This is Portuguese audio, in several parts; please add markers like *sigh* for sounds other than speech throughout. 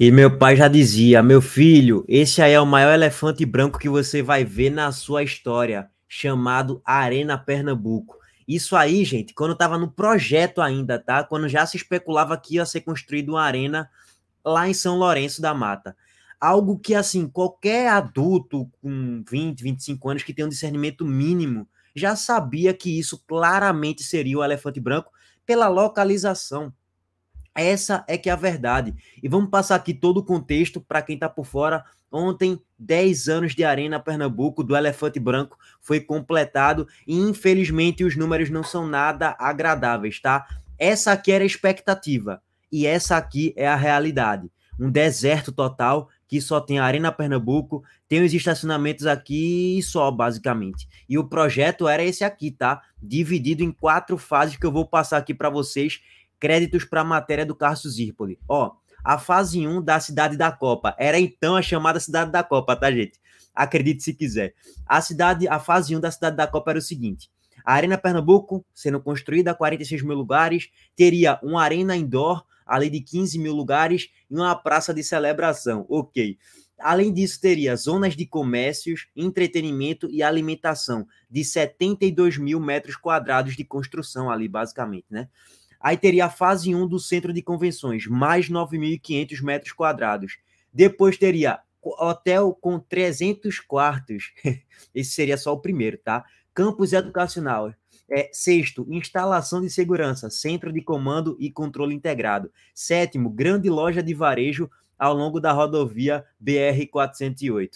E meu pai já dizia: meu filho, esse aí é o maior elefante branco que você vai ver na sua história, chamado Arena Pernambuco. Isso aí, gente, quando estava no projeto ainda, tá? Quando já se especulava que ia ser construída uma arena lá em São Lourenço da Mata. Algo que, assim, qualquer adulto com 20, 25 anos que tem um discernimento mínimo já sabia que isso claramente seria o elefante branco pela localização essa é que é a verdade. E vamos passar aqui todo o contexto para quem está por fora. Ontem, 10 anos de Arena Pernambuco do Elefante Branco foi completado e infelizmente os números não são nada agradáveis, tá? Essa aqui era a expectativa e essa aqui é a realidade. Um deserto total que só tem a Arena Pernambuco, tem os estacionamentos aqui e só, basicamente. E o projeto era esse aqui, tá? Dividido em quatro fases que eu vou passar aqui para vocês Créditos para a matéria do Carlos Zirpoli. Ó, a fase 1 da Cidade da Copa. Era então a chamada Cidade da Copa, tá, gente? Acredite se quiser. A cidade, a fase 1 da Cidade da Copa era o seguinte: a Arena Pernambuco, sendo construída 46 mil lugares, teria uma arena indoor, além de 15 mil lugares, e uma praça de celebração. Ok. Além disso, teria zonas de comércios, entretenimento e alimentação de 72 mil metros quadrados de construção ali, basicamente, né? Aí teria a fase 1 do centro de convenções, mais 9.500 metros quadrados. Depois teria hotel com 300 quartos. *laughs* Esse seria só o primeiro, tá? Campus educacional. É, sexto, instalação de segurança, centro de comando e controle integrado. Sétimo, grande loja de varejo ao longo da rodovia BR-408.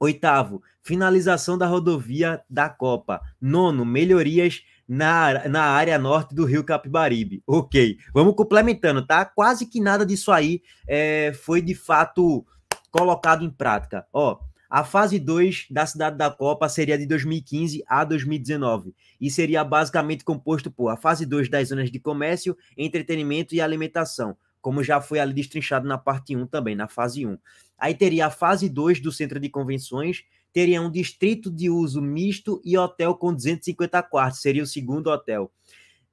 Oitavo, finalização da rodovia da Copa. Nono, melhorias na, na área norte do Rio Capibaribe. Ok, vamos complementando, tá? Quase que nada disso aí é, foi de fato colocado em prática. Ó, a fase 2 da Cidade da Copa seria de 2015 a 2019 e seria basicamente composto por a fase 2 das zonas de comércio, entretenimento e alimentação, como já foi ali destrinchado na parte 1 um também, na fase 1. Um. Aí teria a fase 2 do Centro de Convenções, teria um distrito de uso misto e hotel com 250 quartos, seria o segundo hotel.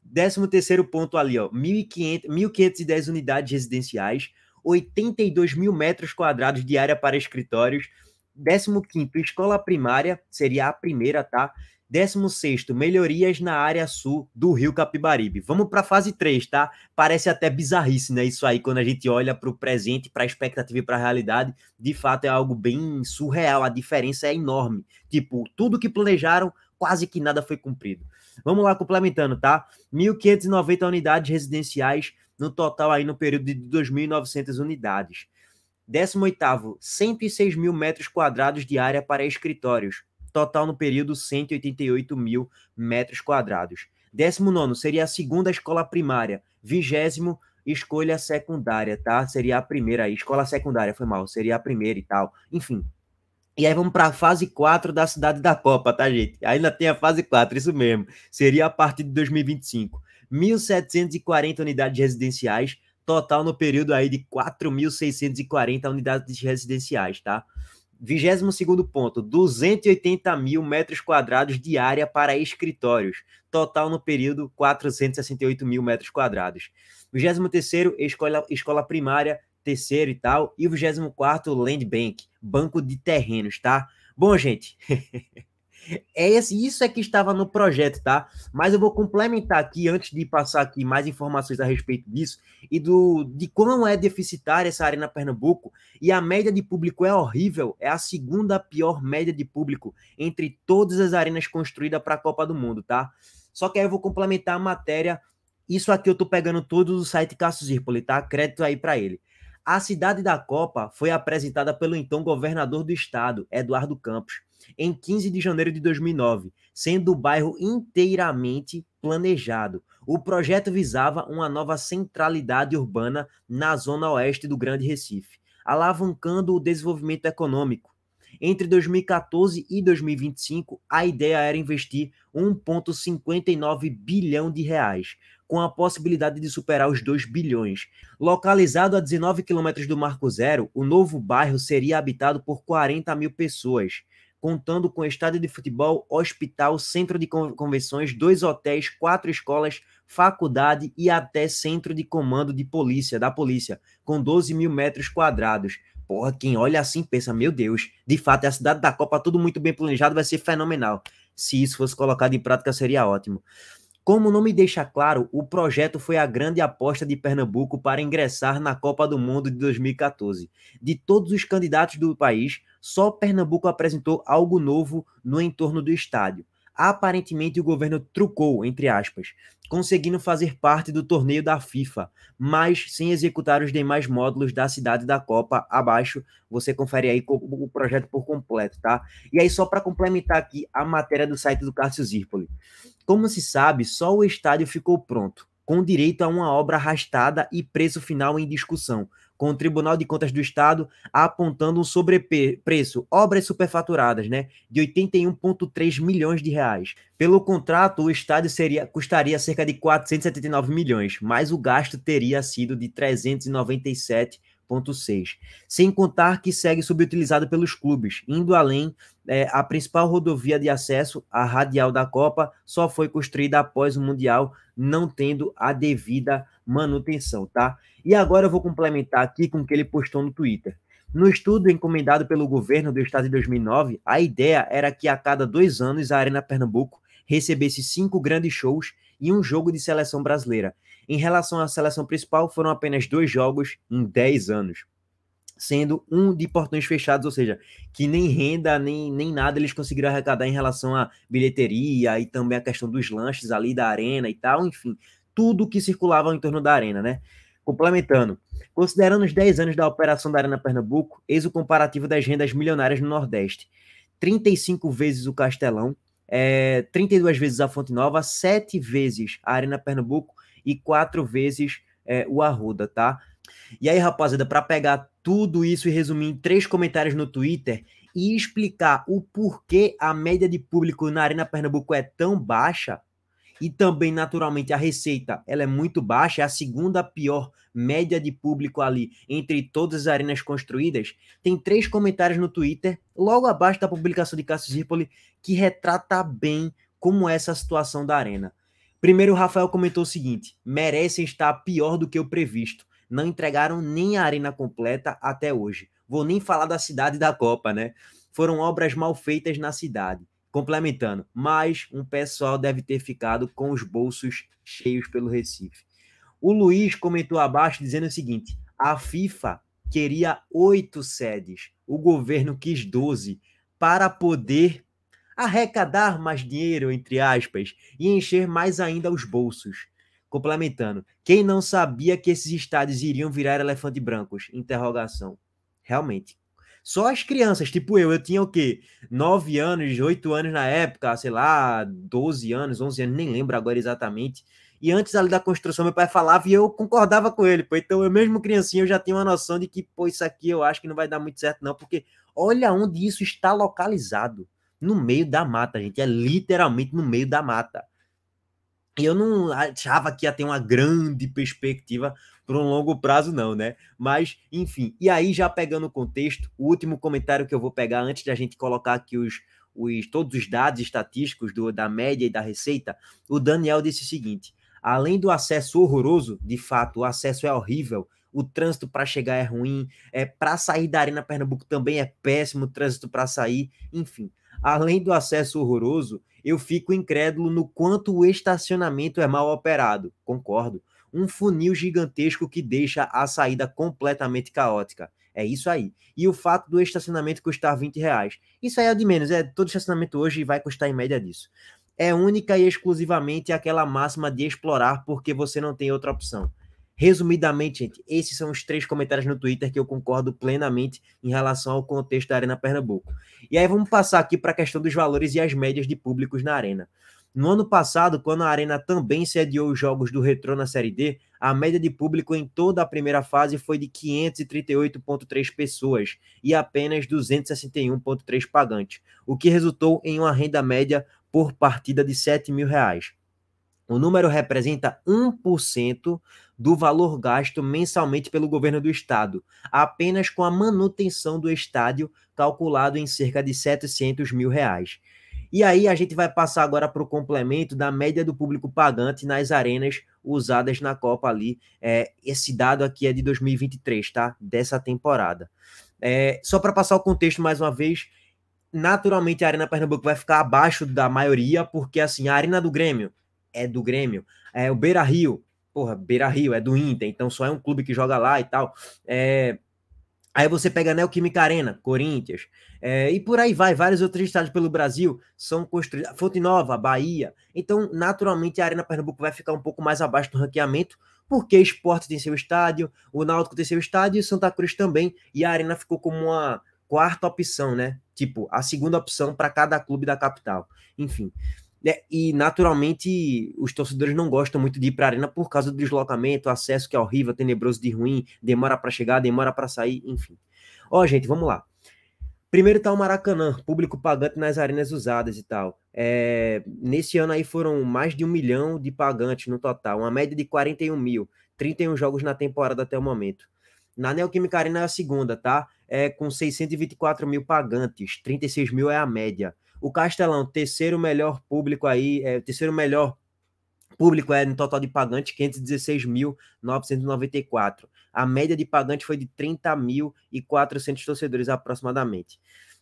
Décimo terceiro ponto ali, ó, 1.500, 1.510 unidades residenciais, 82 mil metros quadrados de área para escritórios. Décimo quinto, escola primária, seria a primeira, tá? 16, melhorias na área sul do Rio Capibaribe. Vamos para a fase 3, tá? Parece até bizarrice, né? Isso aí, quando a gente olha para o presente, para a expectativa e para a realidade, de fato é algo bem surreal. A diferença é enorme. Tipo, tudo que planejaram, quase que nada foi cumprido. Vamos lá, complementando, tá? 1.590 unidades residenciais, no total aí no período de 2.900 unidades. 18, 106 mil metros quadrados de área para escritórios total no período 188 mil metros quadrados. 19 seria a segunda escola primária, vigésimo escolha secundária, tá? Seria a primeira aí, escola secundária, foi mal, seria a primeira e tal, enfim. E aí vamos para a fase 4 da Cidade da Copa, tá, gente? Ainda tem a fase 4, isso mesmo. Seria a partir de 2025. 1.740 unidades residenciais, total no período aí de 4.640 unidades residenciais, tá? 22 ponto, 280 mil metros quadrados de área para escritórios. Total no período, 468 mil metros quadrados. 23 escola, escola primária, terceiro e tal. E 24 Land Bank, banco de terrenos, tá? Bom, gente, *laughs* É esse, isso é que estava no projeto, tá? Mas eu vou complementar aqui antes de passar aqui mais informações a respeito disso e do de como é deficitária essa arena Pernambuco e a média de público é horrível, é a segunda pior média de público entre todas as arenas construídas para a Copa do Mundo, tá? Só que aí eu vou complementar a matéria. Isso aqui eu tô pegando todo do site Cassius Irpoli, tá? Crédito aí para ele. A cidade da Copa foi apresentada pelo então governador do estado, Eduardo Campos, em 15 de janeiro de 2009, sendo o bairro inteiramente planejado. O projeto visava uma nova centralidade urbana na zona oeste do Grande Recife, alavancando o desenvolvimento econômico, entre 2014 e 2025, a ideia era investir 1,59 bilhão de reais, com a possibilidade de superar os 2 bilhões. Localizado a 19 quilômetros do Marco Zero, o novo bairro seria habitado por 40 mil pessoas, contando com estádio de futebol, hospital, centro de convenções, dois hotéis, quatro escolas, faculdade e até centro de comando de polícia da polícia, com 12 mil metros quadrados porra, quem olha assim pensa, meu Deus, de fato é a cidade da Copa, tudo muito bem planejado, vai ser fenomenal. Se isso fosse colocado em prática, seria ótimo. Como não me deixa claro, o projeto foi a grande aposta de Pernambuco para ingressar na Copa do Mundo de 2014. De todos os candidatos do país, só Pernambuco apresentou algo novo no entorno do estádio aparentemente o governo trucou, entre aspas, conseguindo fazer parte do torneio da FIFA, mas sem executar os demais módulos da cidade da Copa abaixo. Você confere aí o projeto por completo, tá? E aí, só para complementar aqui a matéria do site do Cássio Zirpoli. Como se sabe, só o estádio ficou pronto, com direito a uma obra arrastada e preço final em discussão, com o Tribunal de Contas do Estado apontando um sobrepreço, obras superfaturadas, né, de 81,3 milhões de reais. Pelo contrato, o estádio seria, custaria cerca de 479 milhões, mas o gasto teria sido de 397 sem contar que segue subutilizado pelos clubes, indo além, é, a principal rodovia de acesso, a radial da Copa, só foi construída após o Mundial, não tendo a devida manutenção, tá? E agora eu vou complementar aqui com o que ele postou no Twitter. No estudo encomendado pelo governo do estado em 2009, a ideia era que a cada dois anos a Arena Pernambuco recebesse cinco grandes shows e um jogo de seleção brasileira. Em relação à seleção principal, foram apenas dois jogos em 10 anos, sendo um de portões fechados, ou seja, que nem renda, nem, nem nada eles conseguiram arrecadar em relação à bilheteria e também a questão dos lanches ali da arena e tal, enfim, tudo que circulava em torno da arena, né? Complementando, considerando os 10 anos da operação da Arena Pernambuco, eis o comparativo das rendas milionárias no Nordeste. 35 vezes o Castelão, é, 32 vezes a Fonte Nova, 7 vezes a Arena Pernambuco e 4 vezes é, o Arruda, tá? E aí, rapaziada, para pegar tudo isso e resumir em três comentários no Twitter e explicar o porquê a média de público na Arena Pernambuco é tão baixa, e também, naturalmente, a receita ela é muito baixa, é a segunda pior média de público ali entre todas as arenas construídas. Tem três comentários no Twitter, logo abaixo da publicação de Cassius Zirpoli, que retrata bem como é essa situação da arena. Primeiro, o Rafael comentou o seguinte: merecem estar pior do que o previsto. Não entregaram nem a arena completa até hoje. Vou nem falar da cidade da Copa, né? Foram obras mal feitas na cidade. Complementando, mas um pessoal deve ter ficado com os bolsos cheios pelo Recife. O Luiz comentou abaixo dizendo o seguinte: a FIFA queria oito sedes, o governo quis doze para poder arrecadar mais dinheiro, entre aspas, e encher mais ainda os bolsos. Complementando, quem não sabia que esses estádios iriam virar elefante brancos? Interrogação. Realmente. Só as crianças, tipo eu, eu tinha o quê? 9 anos, 8 anos na época, sei lá, 12 anos, 11 anos, nem lembro agora exatamente. E antes ali da construção, meu pai falava e eu concordava com ele, pô. Então, eu mesmo criancinha, eu já tinha uma noção de que, pô, isso aqui eu acho que não vai dar muito certo, não, porque olha onde isso está localizado. No meio da mata, gente. É literalmente no meio da mata. E eu não achava que ia ter uma grande perspectiva para um longo prazo, não, né? Mas, enfim. E aí, já pegando o contexto, o último comentário que eu vou pegar antes da gente colocar aqui os, os todos os dados estatísticos do, da média e da receita, o Daniel disse o seguinte: além do acesso horroroso, de fato, o acesso é horrível, o trânsito para chegar é ruim, é para sair da Arena Pernambuco também é péssimo o trânsito para sair, enfim além do acesso horroroso, eu fico incrédulo no quanto o estacionamento é mal operado. Concordo. Um funil gigantesco que deixa a saída completamente caótica. É isso aí. E o fato do estacionamento custar 20 reais. Isso aí é de menos. É, todo estacionamento hoje vai custar em média disso. É única e exclusivamente aquela máxima de explorar porque você não tem outra opção. Resumidamente, gente, esses são os três comentários no Twitter que eu concordo plenamente em relação ao contexto da Arena Pernambuco. E aí vamos passar aqui para a questão dos valores e as médias de públicos na Arena. No ano passado, quando a Arena também sediou os jogos do Retrô na Série D, a média de público em toda a primeira fase foi de 538,3 pessoas e apenas 261,3 pagantes, o que resultou em uma renda média por partida de 7 mil reais. O número representa 1% do valor gasto mensalmente pelo governo do estado, apenas com a manutenção do estádio, calculado em cerca de 700 mil reais. E aí a gente vai passar agora para o complemento da média do público pagante nas arenas usadas na Copa ali. É, esse dado aqui é de 2023, tá? Dessa temporada. É, só para passar o contexto mais uma vez, naturalmente a Arena Pernambuco vai ficar abaixo da maioria, porque assim, a Arena do Grêmio é do Grêmio. É o Beira Rio, porra, Beira Rio é do Inter, então só é um clube que joga lá e tal. É... Aí você pega a Neoquímica Arena, Corinthians, é... e por aí vai, vários outros estádios pelo Brasil são construídos, Fonte Nova, Bahia. Então, naturalmente, a Arena Pernambuco vai ficar um pouco mais abaixo do ranqueamento, porque Esporte tem seu estádio, o Náutico tem seu estádio, Santa Cruz também, e a Arena ficou como uma quarta opção, né? Tipo, a segunda opção para cada clube da capital. Enfim, né? E, naturalmente, os torcedores não gostam muito de ir para a arena por causa do deslocamento, acesso que é horrível, tenebroso de ruim, demora para chegar, demora para sair, enfim. Ó, gente, vamos lá. Primeiro tá o Maracanã, público pagante nas arenas usadas e tal. É, nesse ano aí foram mais de um milhão de pagantes no total, uma média de 41 mil, 31 jogos na temporada até o momento. Na Neoquímica Arena é a segunda, tá? é, com 624 mil pagantes, 36 mil é a média. O Castelão, terceiro melhor público aí, é, terceiro melhor público é no total de pagantes, 516.994. A média de pagantes foi de 30.400 torcedores aproximadamente.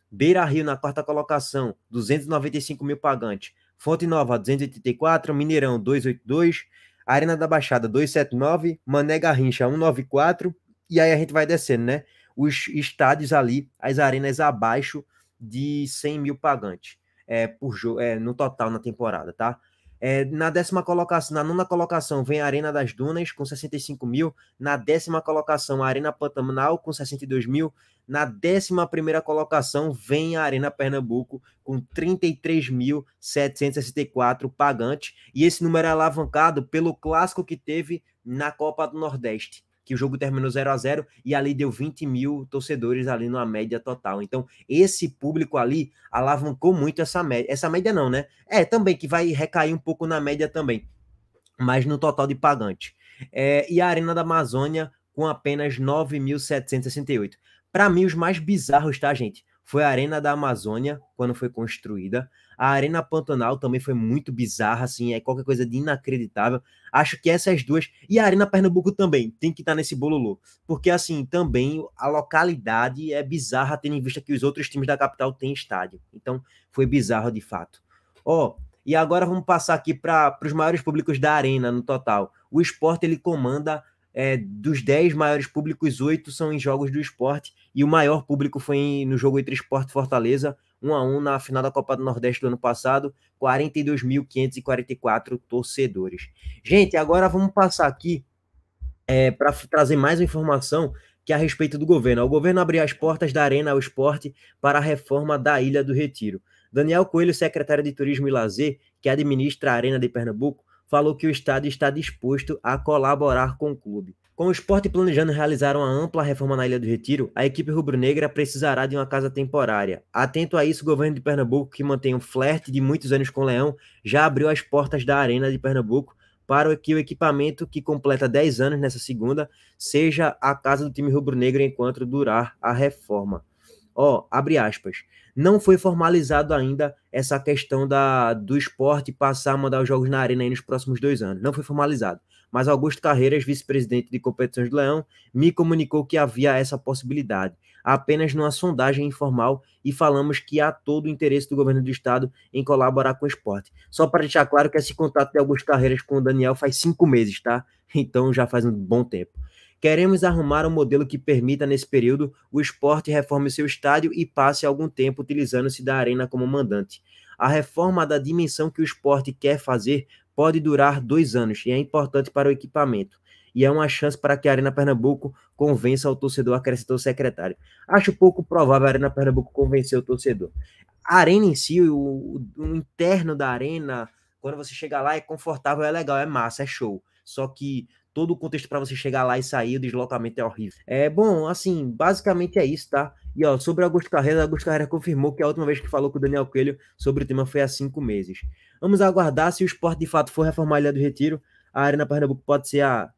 Beira Rio na quarta colocação, 295 mil pagantes. Fonte Nova, 284. Mineirão, 282. Arena da Baixada, 279. Mané Garrincha, 194. E aí a gente vai descendo, né? os estádios ali, as arenas abaixo de 100 mil pagantes é, por jogo, é, no total na temporada, tá? É, na décima colocação, na nona colocação vem a Arena das Dunas com 65 mil, na décima colocação a Arena Pantanal com 62 mil, na décima primeira colocação vem a Arena Pernambuco com 33.764 pagantes e esse número é alavancado pelo clássico que teve na Copa do Nordeste que o jogo terminou 0 a 0 e ali deu 20 mil torcedores ali numa média total. Então, esse público ali alavancou muito essa média. Essa média não, né? É, também que vai recair um pouco na média também, mas no total de pagante. É, e a Arena da Amazônia com apenas 9.768. Para mim, os mais bizarros, tá, gente? Foi a Arena da Amazônia, quando foi construída. A Arena Pantanal também foi muito bizarra, assim, é qualquer coisa de inacreditável. Acho que essas duas, e a Arena Pernambuco também, tem que estar tá nesse bololô. Porque, assim, também a localidade é bizarra, tendo em vista que os outros times da capital têm estádio. Então, foi bizarro de fato. Ó, oh, e agora vamos passar aqui para os maiores públicos da Arena no total. O esporte, ele comanda é, dos 10 maiores públicos, 8 são em jogos do esporte, e o maior público foi em, no jogo entre Esporte e Fortaleza, 1 a 1 na final da Copa do Nordeste do ano passado, 42.544 torcedores. Gente, agora vamos passar aqui é, para trazer mais informação que é a respeito do governo. O governo abriu as portas da Arena ao Esporte para a reforma da Ilha do Retiro. Daniel Coelho, secretário de Turismo e Lazer, que administra a Arena de Pernambuco, falou que o Estado está disposto a colaborar com o clube. Com o esporte planejando realizar uma ampla reforma na Ilha do Retiro, a equipe rubro-negra precisará de uma casa temporária. Atento a isso, o governo de Pernambuco, que mantém um flerte de muitos anos com o Leão, já abriu as portas da Arena de Pernambuco para que o equipamento que completa 10 anos nessa segunda seja a casa do time rubro-negro enquanto durar a reforma. Ó, oh, abre aspas. Não foi formalizado ainda essa questão da, do esporte passar a mandar os jogos na arena nos próximos dois anos. Não foi formalizado mas Augusto Carreiras, vice-presidente de competições do Leão, me comunicou que havia essa possibilidade, apenas numa sondagem informal, e falamos que há todo o interesse do governo do estado em colaborar com o esporte. Só para deixar claro que esse contato de Augusto Carreiras com o Daniel faz cinco meses, tá? Então já faz um bom tempo. Queremos arrumar um modelo que permita, nesse período, o esporte reforme seu estádio e passe algum tempo utilizando-se da arena como mandante. A reforma da dimensão que o esporte quer fazer pode durar dois anos e é importante para o equipamento. E é uma chance para que a Arena Pernambuco convença o torcedor, acrescentou o secretário. Acho pouco provável a Arena Pernambuco convencer o torcedor. A arena em si, o, o interno da arena, quando você chega lá, é confortável, é legal, é massa, é show. Só que todo o contexto para você chegar lá e sair, o deslocamento é horrível. É bom, assim, basicamente é isso, tá? E ó, sobre Augusto Carreira, Augusto Carreira confirmou que a última vez que falou com o Daniel Coelho sobre o tema foi há cinco meses. Vamos aguardar se o esporte de fato for reformar a Ilha do Retiro. A Arena Pernambuco pode ser a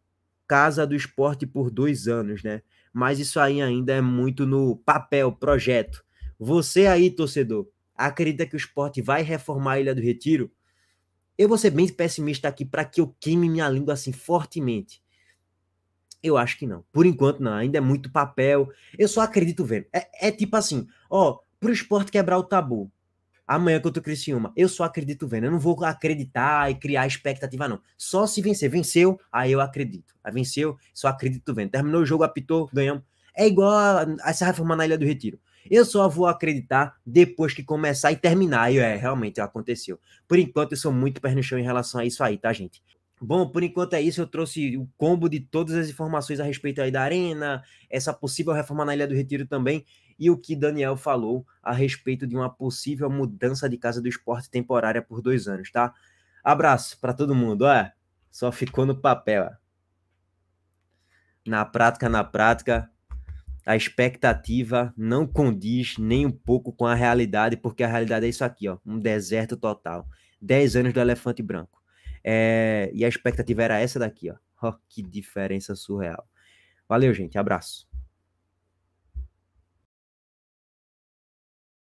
casa do esporte por dois anos, né? Mas isso aí ainda é muito no papel, projeto. Você aí, torcedor, acredita que o esporte vai reformar a Ilha do Retiro? Eu vou ser bem pessimista aqui para que eu queime minha língua assim fortemente. Eu acho que não. Por enquanto, não. Ainda é muito papel. Eu só acredito vendo. É, é tipo assim, ó, pro esporte quebrar o tabu. Amanhã contra o Criciúma. Eu só acredito vendo. Eu não vou acreditar e criar expectativa, não. Só se vencer. Venceu, aí eu acredito. Aí venceu, só acredito vendo. Terminou o jogo, apitou, ganhamos. É igual a, essa se reforma na Ilha do Retiro. Eu só vou acreditar depois que começar e terminar. E é, realmente aconteceu. Por enquanto, eu sou muito pé no chão em relação a isso aí, tá, gente? Bom, por enquanto é isso. Eu trouxe o combo de todas as informações a respeito aí da arena, essa possível reforma na Ilha do Retiro também, e o que Daniel falou a respeito de uma possível mudança de casa do esporte temporária por dois anos, tá? Abraço para todo mundo. Ó, só ficou no papel. Ó. Na prática, na prática, a expectativa não condiz nem um pouco com a realidade, porque a realidade é isso aqui, ó, um deserto total. Dez anos do elefante branco. É, e a expectativa era essa daqui, ó. Oh, que diferença surreal. Valeu, gente. Abraço.